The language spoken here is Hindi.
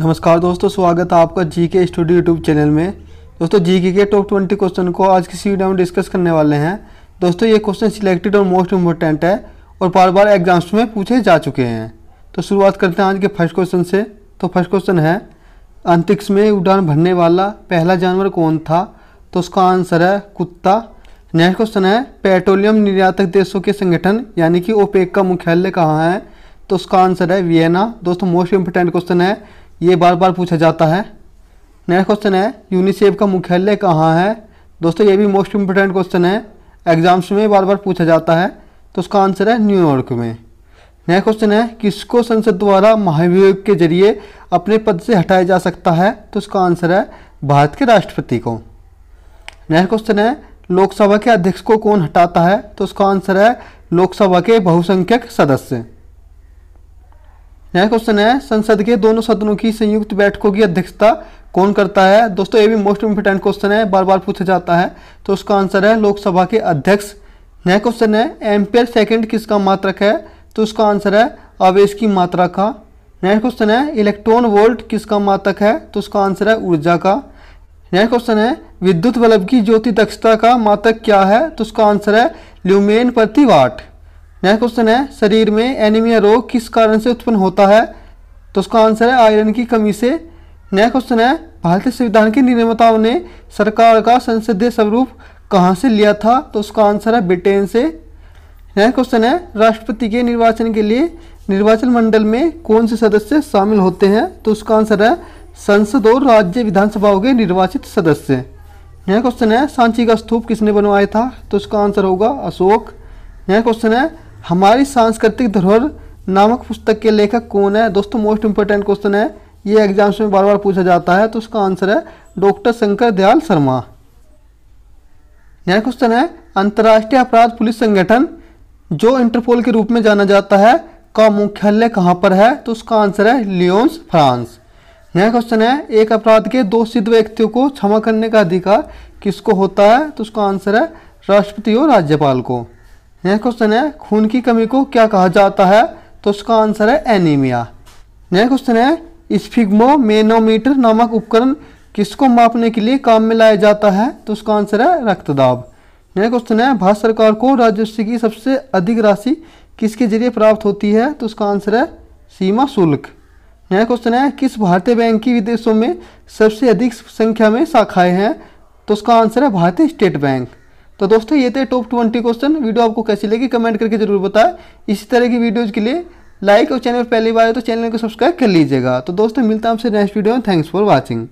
नमस्कार दोस्तों स्वागत है आपका जी के स्टूडियो यूट्यूब चैनल में दोस्तों जी के टॉप ट्वेंटी क्वेश्चन को आज किसी वीडियो में डिस्कस करने वाले हैं दोस्तों ये क्वेश्चन सिलेक्टेड और मोस्ट इम्पोर्टेंट है और बार बार एग्जाम्स में पूछे जा चुके हैं तो शुरुआत करते हैं आज के फर्स्ट क्वेश्चन से तो फर्स्ट क्वेश्चन है अंतरिक्ष में उड़ान भरने वाला पहला जानवर कौन था तो उसका आंसर है कुत्ता नेक्स्ट क्वेश्चन है पेट्रोलियम निर्यातक देशों के संगठन यानी कि ओपेक का मुख्यालय कहाँ है तो उसका आंसर है वियना दोस्तों मोस्ट इम्पोर्टेंट क्वेश्चन है ये बार बार पूछा जाता है नेक्स्ट क्वेश्चन है यूनिसेफ का मुख्यालय कहाँ है दोस्तों ये भी मोस्ट इम्पोर्टेंट क्वेश्चन है एग्जाम्स में बार बार पूछा जाता है तो उसका आंसर है न्यूयॉर्क में नेक्स्ट क्वेश्चन है किसको संसद द्वारा महाभियोग के जरिए अपने पद से हटाया जा सकता है तो उसका आंसर है भारत के राष्ट्रपति को नेक्स्ट क्वेश्चन है लोकसभा के अध्यक्ष को कौन हटाता है तो उसका आंसर है लोकसभा के बहुसंख्यक सदस्य नेक्स्ट क्वेश्चन है संसद के दोनों सदनों की संयुक्त बैठकों की अध्यक्षता कौन करता है दोस्तों ये भी मोस्ट इम्पोर्टेंट क्वेश्चन है बार बार पूछा जाता है तो उसका आंसर है लोकसभा के अध्यक्ष नेक्स्ट क्वेश्चन है एम्पेयर सेकंड किसका मात्रक है तो उसका आंसर है आवेश की मात्रा का नेक्स्ट क्वेश्चन है इलेक्ट्रॉन वोल्ट किसका मातक है तो उसका आंसर है ऊर्जा का नेक्स्ट क्वेश्चन है विद्युत बल्ब की ज्योति दक्षता का मातक क्या है तो उसका आंसर है ल्यूमेन प्रति वाट नेक्स्ट क्वेश्चन है शरीर में एनीमिया रोग किस कारण से उत्पन्न होता है तो उसका आंसर है आयरन की कमी से नेक्स्ट क्वेश्चन है भारतीय संविधान के निर्माताओं ने सरकार का संसदीय स्वरूप कहाँ से लिया था तो उसका आंसर है ब्रिटेन से नेक्स्ट क्वेश्चन है राष्ट्रपति के निर्वाचन के लिए निर्वाचन मंडल में कौन से सदस्य शामिल होते हैं तो उसका आंसर है संसद और राज्य विधानसभाओं के निर्वाचित सदस्य नया क्वेश्चन है सांची का स्तूप किसने बनवाया था तो उसका आंसर होगा अशोक नया क्वेश्चन है हमारी सांस्कृतिक धरोहर नामक पुस्तक के लेखक कौन है दोस्तों मोस्ट इंपॉर्टेंट क्वेश्चन है ये एग्जाम्स में बार बार पूछा जाता है तो उसका आंसर है डॉक्टर शंकर दयाल शर्मा नया क्वेश्चन है अंतर्राष्ट्रीय अपराध पुलिस संगठन जो इंटरपोल के रूप में जाना जाता है का मुख्यालय कहाँ पर है तो उसका आंसर है लियोन्स फ्रांस नया क्वेश्चन है एक अपराध के दो सिद्ध व्यक्तियों को क्षमा करने का अधिकार किसको होता है तो उसका आंसर है राष्ट्रपति और राज्यपाल को नेक्स्ट क्वेश्चन है खून की कमी को क्या कहा जाता है तो उसका आंसर है एनीमिया नेक्स्ट क्वेश्चन है स्फिग्मो मेनोमीटर नामक उपकरण किसको मापने के लिए काम में लाया जाता है तो उसका आंसर है रक्तदाब नेक्स्ट क्वेश्चन है भारत सरकार को राजस्व की सबसे अधिक राशि किसके जरिए प्राप्त होती है तो उसका आंसर है सीमा शुल्क नेक्स्ट क्वेश्चन है किस भारतीय बैंक की विदेशों में सबसे अधिक संख्या में शाखाएं हैं तो उसका आंसर है भारतीय स्टेट बैंक तो दोस्तों ये थे टॉप ट्वेंटी क्वेश्चन वीडियो आपको कैसी लगी कमेंट करके जरूर बताएं इसी तरह की वीडियोज़ के लिए लाइक और चैनल पहली बार है तो चैनल को सब्सक्राइब कर लीजिएगा तो दोस्तों मिलता है आपसे नेक्स्ट वीडियो में थैंक्स फॉर वॉचिंग